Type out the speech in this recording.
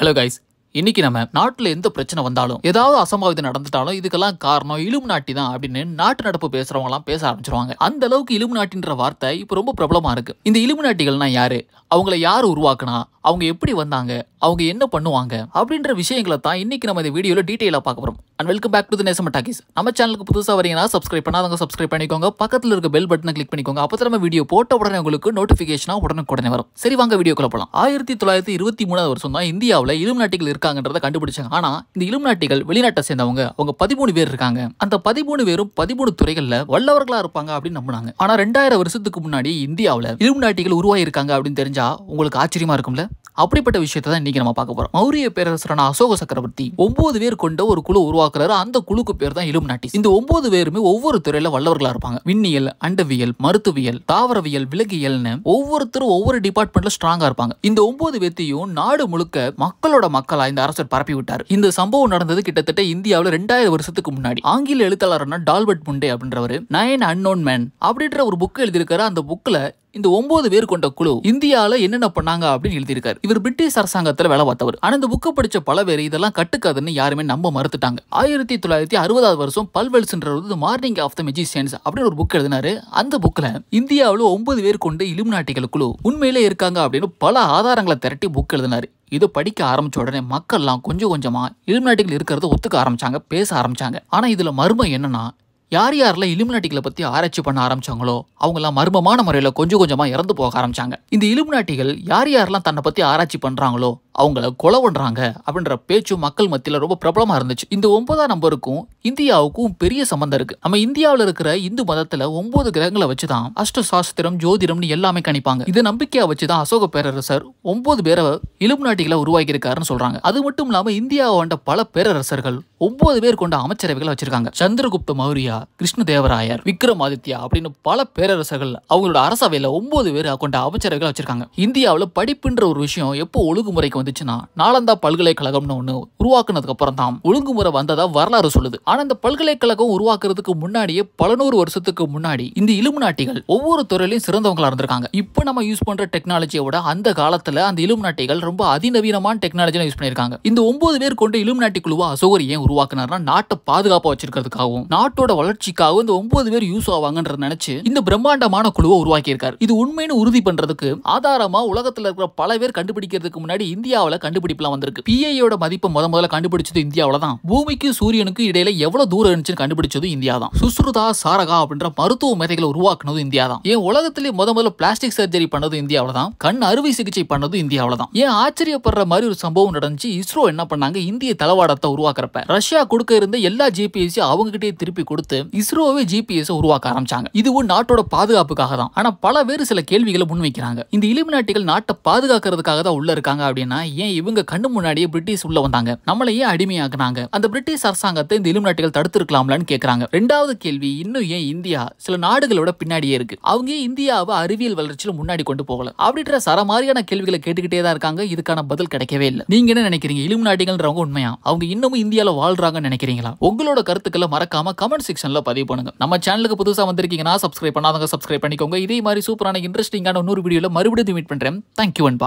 hello guys இன்னைக்கு நம்ம நாட்டில் எந்த பிரச்சனை வந்தாலும் ஏதாவது அசம்பாவிதம் நடந்துட்டாலும் இதுக்கெல்லாம் காரணம் இலும் நாட்டி தான் அப்படின்னு நாட்டு நடப்பு பேசுறவங்கலாம் பேச ஆரம்பிச்சிருவாங்க அந்த அளவுக்கு இலும் நாட்டின்ற வார்த்தை இப்போ ரொம்ப பிரபலமா இருக்கு இந்த இலும் நாட்டிகள்னா யாரு அவங்கள யார் உருவாக்குனா அவங்க எப்படி வந்தாங்க அவங்க என்ன பண்ணுவாங்க அப்படின்ற விஷயங்களை தான் இன்னைக்கு நம்ம இந்த வீடியோவில் டீட்டெயிலாக பார்க்க போகிறோம் and welcome back to the Nesam talkies நம்ம சேனலுக்கு புதுசாக வரீங்கன்னா சப்ஸ்கிரைப் பண்ணாதவங்க சப்ஸ்கிரைப் பண்ணிக்கோங்க பக்கத்தில் இருக்க பெல் பட்டனை கிளிக் பண்ணிக்கோங்க அப்போ நம்ம வீடியோ போட்ட உடனே உங்களுக்கு நோட்டிஃபிகேஷனாக உடனே வரும் சரி வாங்க வீடியோக்குள்ள போகலாம் ஆயிரத்தி தொள்ளாயிரத்தி இருபத்தி மூணாவது வருஷம் தான் இந்தியாவில் இலுமினாட்டிகள் இருக்காங்கன்றதை கண்டுபிடிச்சாங்க ஆனால் இந்த இலுமினாட்டிகள் வெளிநாட்டை சேர்ந்தவங்க அவங்க பதிமூணு பேர் இருக்காங்க அந்த பதிமூணு பேரும் பதிமூணு துறைகளில் வல்லவர்களாக இருப்பாங்க அப்படின்னு நம்பினாங்க ஆனால் ரெண்டாயிரம் வருஷத்துக்கு முன்னாடி இந்தியாவில் இலுமினாட்டிகள் உருவாகிருக்காங்க அப்படின்னு தெரிஞ்சா உங்களுக்கு ஆச்சரியமா இருக்கும்ல அப்படிப்பட்ட விஷயத்தை தான் இன்றைக்கி நம்ம பார்க்க போகிறோம் மௌரிய பேரரசரான அசோக சக்கரவர்த்தி ஒன்பது பேர் கொண்ட ஒரு குழு உருவாக்குறாரு அந்த குழுக்கு பேர் தான் இலும் நாட்டி இந்த ஒன்பது பேருமே ஒவ்வொரு துறையில் வல்லவர்களாக இருப்பாங்க விண்ணியல் அண்டவியல் மருத்துவியல் தாவரவியல் விலகியல்னு ஒவ்வொருத்தரும் ஒவ்வொரு டிபார்ட்மெண்ட்ல ஸ்ட்ராங்கா இருப்பாங்க இந்த ஒன்பது பேர்த்தையும் நாடு முழுக்க மக்களோட மக்களா இந்த அரசர் பரப்பி விட்டார் இந்த சம்பவம் நடந்தது கிட்டத்தட்ட இந்தியாவில் ரெண்டாயிரம் வருஷத்துக்கு முன்னாடி ஆங்கில எழுத்தாளர்னா டால்பர்ட் முண்டே அப்படின்றவர் நயன் அன்னோன் மேன் அப்படின்ற ஒரு புக் எழுதியிருக்காரு அந்த புக்ல இந்த ஒன்பது பேர் கொண்ட குழு இந்தியாவில் என்னென்ன பண்ணாங்க அப்படின்னு எழுதியிருக்காரு இவர் பிரிட்டிஷ் அரசாங்கத்துல வேலை பார்த்தவர் ஆனா இந்த புக்கை படிச்ச பல பேர் இதெல்லாம் கட்டுக்காதுன்னு யாருமே நம்ப மறுத்துட்டாங்க ஆயிரத்தி தொள்ளாயிரத்தி அறுபதாவது வருஷம் பல்வெல்ஸ்ன்ற மார்னிங் ஆஃப் த மெஜிசியன்ஸ் அப்படின்னு ஒரு புக் எழுதினாரு அந்த புக்ல இந்தியாவில் ஒன்பது பேர் கொண்ட நாட்டிகள் குழு உண்மையிலே இருக்காங்க அப்படின்னு பல ஆதாரங்களை திரட்டி புக் எழுதினாரு இது படிக்க ஆரம்பிச்ச உடனே மக்கள்லாம் கொஞ்சம் கொஞ்சமா இலுமினாட்டிகள் இருக்கிறத ஒத்துக்க ஆரம்பிச்சாங்க பேச ஆரம்பிச்சாங்க ஆனா இதுல மர்மம் என்னன்னா யார் யாரெல்லாம் இலுமினாட்டிகளை பற்றி ஆராய்ச்சி பண்ண ஆரம்பிச்சாங்களோ அவங்களாம் மர்மமான முறையில் கொஞ்சம் கொஞ்சமாக இறந்து போக ஆரம்பிச்சாங்க இந்த இலுமினாட்டிகள் யார் யாரெல்லாம் தன்னை பற்றி ஆராய்ச்சி பண்ணுறாங்களோ அவங்கள கொலை பண்ணுறாங்க அப்படின்ற பேச்சும் மக்கள் மத்தியில் ரொம்ப பிரபலமாக இருந்துச்சு இந்த ஒன்பதாம் நம்பருக்கும் இந்தியாவுக்கும் பெரிய சம்மந்தம் இருக்குது நம்ம இந்தியாவில் இருக்கிற இந்து மதத்தில் ஒன்பது கிரகங்களை வச்சு தான் அஷ்ட சாஸ்திரம் ஜோதிடம்னு எல்லாமே கணிப்பாங்க இதை நம்பிக்கையாக வச்சு தான் அசோக பேரரசர் ஒன்பது பேரை இலும் நாட்டிகளை உருவாக்கியிருக்காருன்னு சொல்கிறாங்க அது மட்டும் இல்லாமல் இந்தியாவை வந்த பல பேரரசர்கள் ஒன்பது பேர் கொண்ட அமைச்சரவைகளை வச்சிருக்காங்க சந்திரகுப்த மௌரியா கிருஷ்ண தேவராயர் விக்ரமாதித்யா அப்படின்னு பல பேரரசர்கள் அவங்களோட அரசவையில் ஒன்பது பேர் கொண்ட அமைச்சரவைகளை வச்சிருக்காங்க இந்தியாவில் படிப்புன்ற ஒரு விஷயம் எப்போ ஒழுங்குமுறைக்கு வந்துச்சுன்னா நாளந்தா பல்கலைக்கழகம்னு ஒன்று உருவாக்குனதுக்கு அப்புறம் தான் ஒழுங்குமுறை வந்ததா வரலாறு சொல்லுது ஆனா இந்த பல்கலைக்கழகம் உருவாக்குறதுக்கு முன்னாடியே பல நூறு வருஷத்துக்கு முன்னாடி இந்த இலும்பு நாட்டிகள் ஒவ்வொரு துறையிலும் சிறந்தவங்களா இருந்திருக்காங்க இப்போ நம்ம யூஸ் பண்ற விட அந்த காலத்துல அந்த நாட்டிகள் ரொம்ப அதிநவீனமான டெக்னாலஜி யூஸ் பண்ணிருக்காங்க இந்த ஒன்பது பேர் கொண்டு இலும்பு நாட்டி குழுவா அசோகர் ஏன் உருவாக்குனார்னா நாட்டை பாதுகாப்பா வச்சிருக்கிறதுக்காகவும் நாட்டோட வளர்ச்சிக்காகவும் இந்த ஒன்பது பேர் யூஸ் ஆவாங்கன்றத நினைச்சு இந்த பிரம்மாண்டமான குழுவை உருவாக்கி இருக்காரு இது உண்மைன்னு உறுதி பண்றதுக்கு ஆதாரமா உலகத்துல இருக்கிற பல பேர் கண்டுபிடிக்கிறதுக்கு முன்னாடி இந்தியா இந்தியாவில் கண்டுபிடிப்புலாம் வந்திருக்கு பிஐயோட மதிப்பை முத முதல்ல கண்டுபிடிச்சது இந்தியாவில் தான் பூமிக்கு சூரியனுக்கு இடையில எவ்வளவு தூரம் இருந்துச்சுன்னு கண்டுபிடிச்சது இந்தியா தான் சுஸ்ருதா சாரகா அப்படின்ற மருத்துவ மேதைகளை உருவாக்குனது இந்தியா தான் ஏன் உலகத்திலே முத முதல்ல பிளாஸ்டிக் சர்ஜரி பண்ணது இந்தியாவில் தான் கண் அறுவை சிகிச்சை பண்ணது இந்தியாவில் தான் ஏன் ஆச்சரியப்படுற மாதிரி ஒரு சம்பவம் நடந்துச்சு இஸ்ரோ என்ன பண்ணாங்க இந்திய தளவாடத்தை உருவாக்குறப்ப ரஷ்யா கொடுக்க இருந்த எல்லா ஜிபிஎஸ் அவங்க கிட்டே திருப்பி கொடுத்து இஸ்ரோவே ஜிபிஎஸ் உருவாக்க ஆரம்பிச்சாங்க இதுவும் நாட்டோட பாதுகாப்புக்காக தான் ஆனா பல பேர் சில கேள்விகளை முன்வைக்கிறாங்க இந்த இலிமினாட்டிகள் நாட்டை பாதுகாக்கிறதுக்காக தான் உள்ள இருக்காங்க அப்படின்னா ஏன் இவங்க கண்ணு முன்னாடியே பிரிட்டிஷ் உள்ள வந்தாங்க நம்மளையே அடிமையாக்குனாங்க அந்த பிரிட்டிஷ் அரசாங்கத்தை இந்த இலும் நாட்டுகள் தடுத்திருக்கலாம்லான்னு கேட்கறாங்க ரெண்டாவது கேள்வி இன்னும் ஏன் இந்தியா சில நாடுகளோட பின்னாடியே இருக்கு அவங்க இந்தியாவை அறிவியல் வளர்ச்சியில முன்னாடி கொண்டு போகல அப்படின்ற சர மாதிரியான கேள்விகளை கேட்டுக்கிட்டே தான் இருக்காங்க இதுக்கான பதில் கிடைக்கவே இல்லை நீங்க என்ன நினைக்கிறீங்க இலும் நாட்டிகள்ன்றவங்க உண்மையா அவங்க இன்னமும் இந்தியாவில் வாழ்றாங்கன்னு நினைக்கிறீங்களா உங்களோட கருத்துக்களை மறக்காம கமெண்ட் செக்ஷன்ல பதிவு பண்ணுங்க நம்ம சேனலுக்கு புதுசா வந்திருக்கீங்கன்னா சப்ஸ்கிரைப் பண்ணாதவங்க சப்ஸ்கிரைப் பண்ணிக்கோங்க இதே மாதிரி சூப்பரான இன்ட்ரெஸ்டிங்கான இன்னொரு வீடியோல மறுபடியும் மீட் பண்றேன் தேங்க்யூ அன்பா